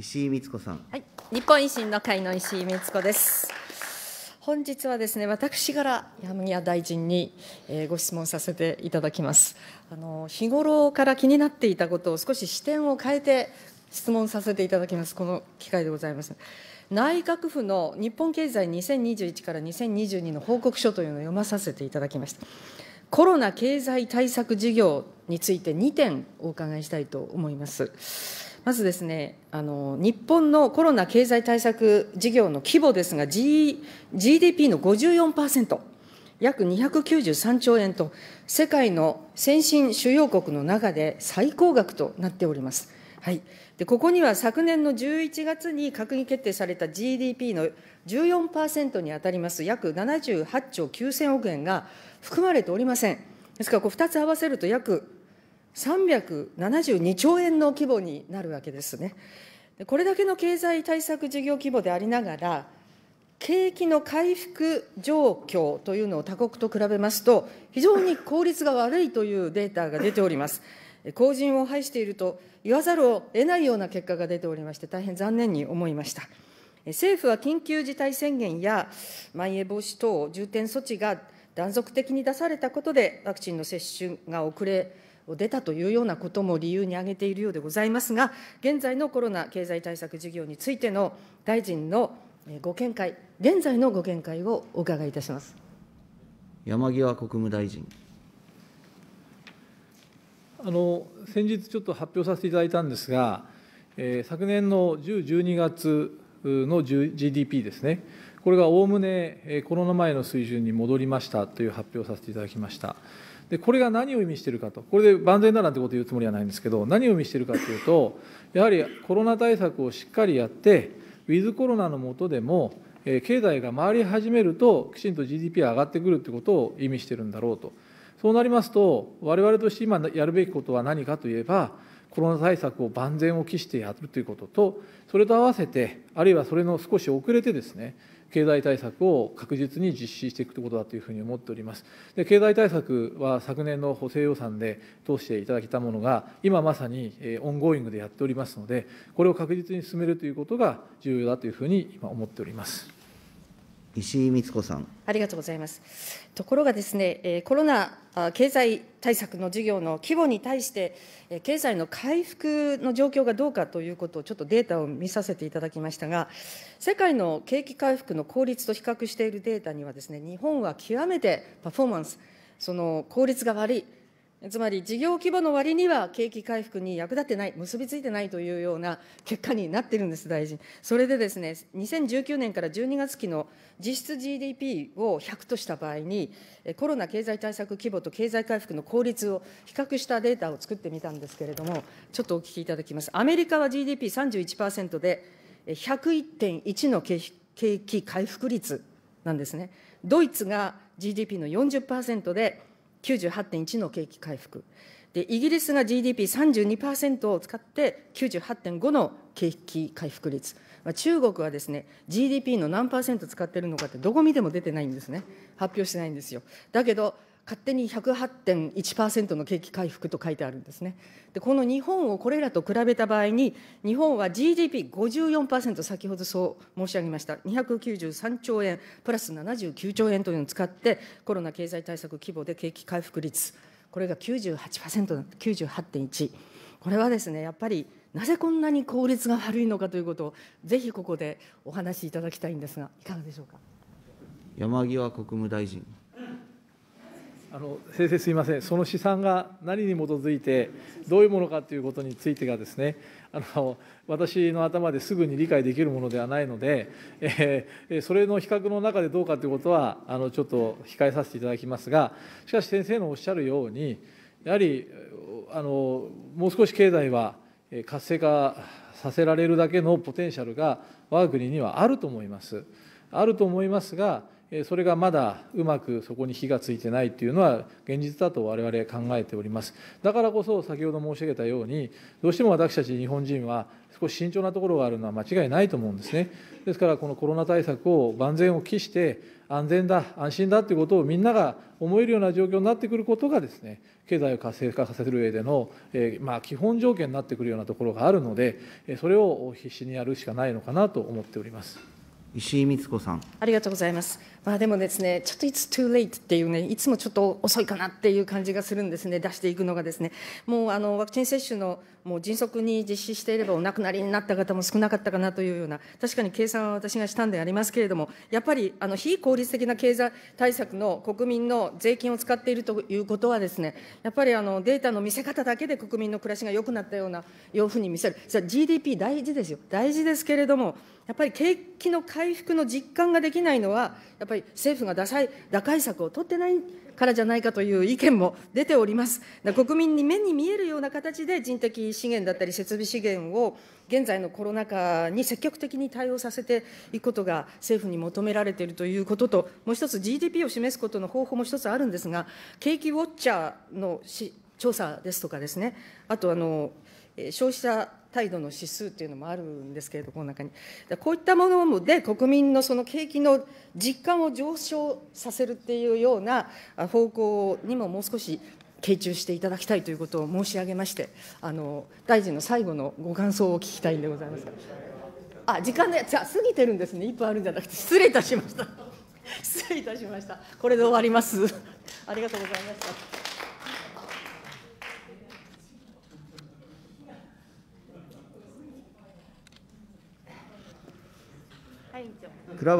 石井光子さん。はい、日本維新の会の石井光子です。本日はですね、私から山際大臣に、えー、ご質問させていただきます。あの日頃から気になっていたことを少し視点を変えて質問させていただきます。この機会でございます。内閣府の日本経済2021から2022の報告書というのを読まさせていただきました。コロナ経済対策事業について2点お伺いしたいと思います。まずですね、あの日本のコロナ経済対策事業の規模ですが、G、GDP の54%、約293兆円と、世界の先進主要国の中で最高額となっております。はい、でここには昨年の11月に閣議決定された GDP の14%に当たります約78兆9000億円が含まれておりません。ですから、2つ合わせると約372兆円の規模になるわけですね。これだけの経済対策事業規模でありながら、景気の回復状況というのを他国と比べますと、非常に効率が悪いというデータが出ております。後陣を排していると言わざるを得ないような結果が出ておりまして、大変残念に思いました。政府は緊急事態宣言やまん延防止等重点措置が断続的に出されたことで、ワクチンの接種が遅れ、を出たというようなことも理由に挙げているようでございますが、現在のコロナ経済対策事業についての大臣のご見解、現在のご見解をお伺いいたします山際国務大臣。あの先日、ちょっと発表させていただいたんですが、えー、昨年の10、12月の GDP ですね、これがおおむねコロナ前の水準に戻りましたという発表をさせていただきました。でこれが何を意味しているかとこれで万全だなんてことを言うつもりはないんですけど何を意味しているかというとやはりコロナ対策をしっかりやってウィズコロナの下でも経済が回り始めるときちんと GDP は上がってくるということを意味しているんだろうとそうなりますと我々として今やるべきことは何かといえばコロナ対策を万全を期してやるということとそれと合わせてあるいはそれの少し遅れてですね経済対策を確実に実施していくということだというふうに思っております。で経済対策は昨年の補正予算で通していただけたものが、今まさにオンゴーイングでやっておりますので、これを確実に進めるということが重要だというふうに今思っております。石井光子さん。ありがとうございます。ところがですね、コロナ経済対策の事業の規模に対して、経済の回復の状況がどうかということを、ちょっとデータを見させていただきましたが、世界の景気回復の効率と比較しているデータにはですね、日本は極めてパフォーマンス、その効率が悪い。つまり事業規模の割には景気回復に役立ってない、結びついてないというような結果になってるんです、大臣。それでですね、2019年から12月期の実質 GDP を100とした場合に、コロナ経済対策規模と経済回復の効率を比較したデータを作ってみたんですけれども、ちょっとお聞きいただきます。アメリカは GDP31% で、101.1の景気回復率なんですね。ドイツが GDP の40%で、98.1の景気回復。で、イギリスが GDP32% を使って98.5の景気回復率。まあ、中国はですね、GDP の何パーセント使ってるのかってどこ見ても出てないんですね。発表してないんですよ。だけど、勝手に108.1%の景気回復と書いてあるんですね。で、この日本をこれらと比べた場合に、日本は GDP54%、先ほどそう申し上げました、293兆円、プラス79兆円というのを使って、コロナ経済対策規模で景気回復率、これが98%、98.1。これはですね、やっぱりなぜこんなに効率が悪いのかということを、ぜひここでお話しいただきたいんですが、いかがでしょうか。山際国務大臣。あの先生、すみません、その試算が何に基づいて、どういうものかということについてがですね、あの私の頭ですぐに理解できるものではないので、えー、それの比較の中でどうかということはあの、ちょっと控えさせていただきますが、しかし先生のおっしゃるように、やはりあのもう少し経済は活性化させられるだけのポテンシャルが、我が国にはあると思います。あると思いますがそれがまだうまくそこに火がついてないというのは現実だと我々考えております。だからこそ先ほど申し上げたようにどうしても私たち日本人は少し慎重なところがあるのは間違いないと思うんですね。ですからこのコロナ対策を万全を期して安全だ安心だということをみんなが思えるような状況になってくることがですね経済を活性化させる上での、えー、まあ、基本条件になってくるようなところがあるのでそれを必死にやるしかないのかなと思っております。石井光子さんありがとうございますまあでもですね、ちょっといつト too late っていうね、いつもちょっと遅いかなっていう感じがするんですね、出していくのがですね、もうあのワクチン接種のもう迅速に実施していればお亡くなりになった方も少なかったかなというような、確かに計算は私がしたんでありますけれども、やっぱりあの非効率的な経済対策の国民の税金を使っているということはですね、やっぱりあのデータの見せ方だけで国民の暮らしが良くなったような、ようふうに見せる、実は、GDP 大事ですよ、大事ですけれども、やっぱり景気の回復の実感ができないのは、やっぱりぱり政府がサい打開策を取ってないからじゃないかという意見も出ております。国民に目に見えるような形で人的資源だったり設備資源を現在のコロナ禍に積極的に対応させていくことが政府に求められているということと、もう一つ GDP を示すことの方法も一つあるんですが、景気ウォッチャーのし調査ですとかですね、あとあの消費者態度の指数っていうのもあるんですけれど、この中に。こういったもので国民のその景気の実感を上昇させるっていうような方向にももう少し傾注していただきたいということを申し上げまして、あの大臣の最後のご感想を聞きたいんでございますあ、時間で、じゃ過ぎてるんですね。1分あるんじゃなくて、失礼いたしました。失礼いたしました。これで終わります。ありがとうございました。 그러면